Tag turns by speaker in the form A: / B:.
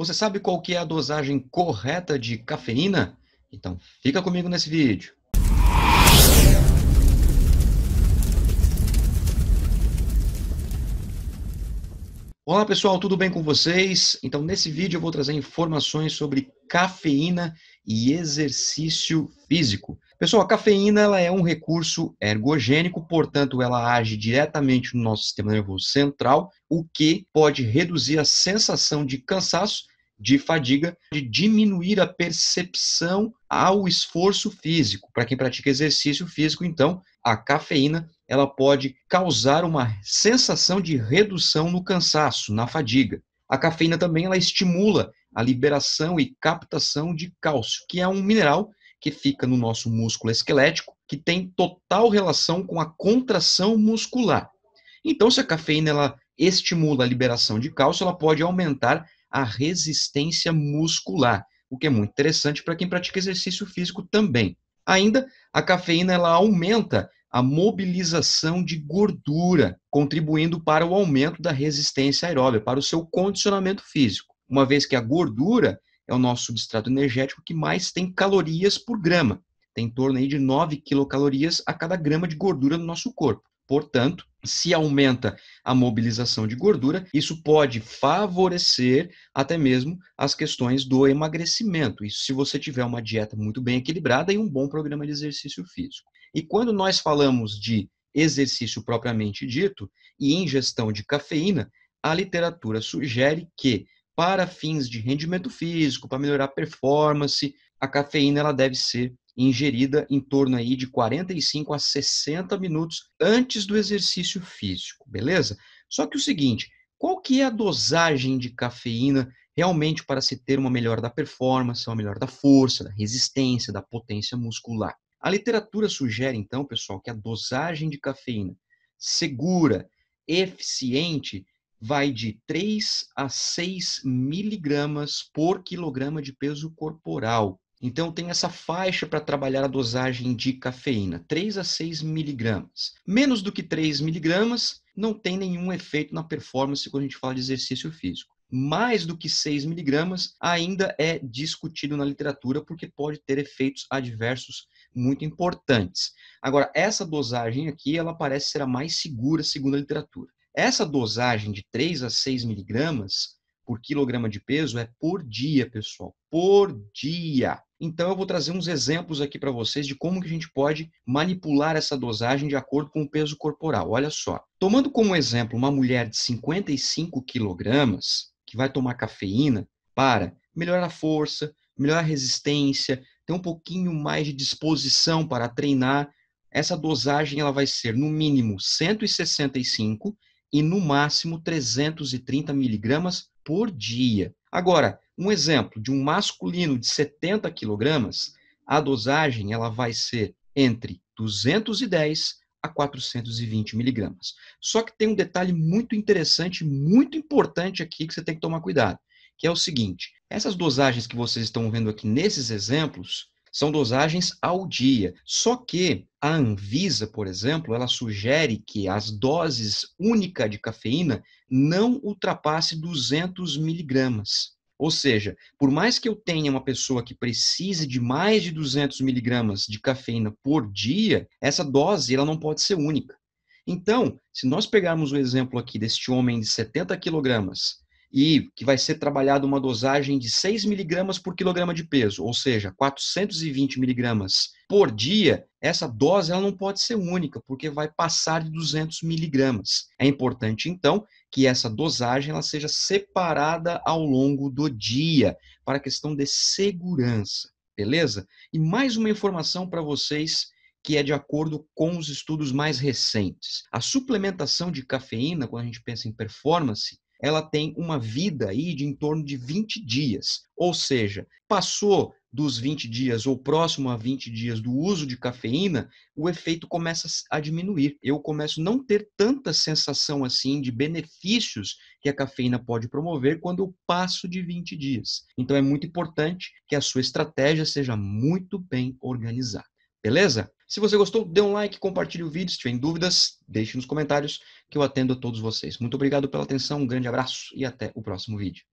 A: Você sabe qual que é a dosagem correta de cafeína? Então fica comigo nesse vídeo. Olá pessoal, tudo bem com vocês? Então nesse vídeo eu vou trazer informações sobre cafeína e exercício físico. Pessoal, a cafeína ela é um recurso ergogênico, portanto, ela age diretamente no nosso sistema nervoso central, o que pode reduzir a sensação de cansaço de fadiga, de diminuir a percepção ao esforço físico. Para quem pratica exercício físico, então, a cafeína ela pode causar uma sensação de redução no cansaço, na fadiga. A cafeína também ela estimula a liberação e captação de cálcio, que é um mineral que fica no nosso músculo esquelético, que tem total relação com a contração muscular. Então, se a cafeína ela estimula a liberação de cálcio, ela pode aumentar a resistência muscular, o que é muito interessante para quem pratica exercício físico também. Ainda, a cafeína ela aumenta a mobilização de gordura, contribuindo para o aumento da resistência aeróbica, para o seu condicionamento físico. Uma vez que a gordura é o nosso substrato energético que mais tem calorias por grama, tem em torno aí de 9 quilocalorias a cada grama de gordura no nosso corpo. Portanto, se aumenta a mobilização de gordura, isso pode favorecer até mesmo as questões do emagrecimento. Isso se você tiver uma dieta muito bem equilibrada e um bom programa de exercício físico. E quando nós falamos de exercício propriamente dito e ingestão de cafeína, a literatura sugere que para fins de rendimento físico, para melhorar a performance, a cafeína ela deve ser ingerida em torno aí de 45 a 60 minutos antes do exercício físico, beleza? Só que o seguinte, qual que é a dosagem de cafeína realmente para se ter uma melhor da performance, uma melhor da força, da resistência, da potência muscular? A literatura sugere então, pessoal, que a dosagem de cafeína segura, eficiente, vai de 3 a 6 miligramas por quilograma de peso corporal. Então, tem essa faixa para trabalhar a dosagem de cafeína, 3 a 6 miligramas. Menos do que 3 miligramas não tem nenhum efeito na performance quando a gente fala de exercício físico. Mais do que 6 miligramas ainda é discutido na literatura porque pode ter efeitos adversos muito importantes. Agora, essa dosagem aqui, ela parece ser a mais segura segundo a literatura. Essa dosagem de 3 a 6 miligramas por quilograma de peso é por dia, pessoal. Por dia. Então eu vou trazer uns exemplos aqui para vocês de como que a gente pode manipular essa dosagem de acordo com o peso corporal. Olha só. Tomando como exemplo uma mulher de 55 quilogramas que vai tomar cafeína para melhorar a força, melhorar a resistência, ter um pouquinho mais de disposição para treinar. Essa dosagem ela vai ser no mínimo 165 e no máximo 330 miligramas por dia. Agora, um exemplo de um masculino de 70 quilogramas, a dosagem ela vai ser entre 210 a 420 miligramas. Só que tem um detalhe muito interessante, muito importante aqui que você tem que tomar cuidado, que é o seguinte: essas dosagens que vocês estão vendo aqui nesses exemplos são dosagens ao dia. Só que a Anvisa, por exemplo, ela sugere que as doses única de cafeína não ultrapasse 200 miligramas. Ou seja, por mais que eu tenha uma pessoa que precise de mais de 200 miligramas de cafeína por dia, essa dose ela não pode ser única. Então, se nós pegarmos o exemplo aqui deste homem de 70 quilogramas e que vai ser trabalhado uma dosagem de 6 miligramas por quilograma de peso, ou seja, 420 miligramas por dia, essa dose ela não pode ser única, porque vai passar de 200 miligramas. É importante, então, que essa dosagem ela seja separada ao longo do dia, para questão de segurança, beleza? E mais uma informação para vocês que é de acordo com os estudos mais recentes. A suplementação de cafeína, quando a gente pensa em performance, ela tem uma vida aí de em torno de 20 dias. Ou seja, passou dos 20 dias ou próximo a 20 dias do uso de cafeína, o efeito começa a diminuir. Eu começo a não ter tanta sensação assim de benefícios que a cafeína pode promover quando eu passo de 20 dias. Então é muito importante que a sua estratégia seja muito bem organizada. Beleza? Se você gostou, dê um like, compartilhe o vídeo. Se tiver dúvidas, deixe nos comentários que eu atendo a todos vocês. Muito obrigado pela atenção, um grande abraço e até o próximo vídeo.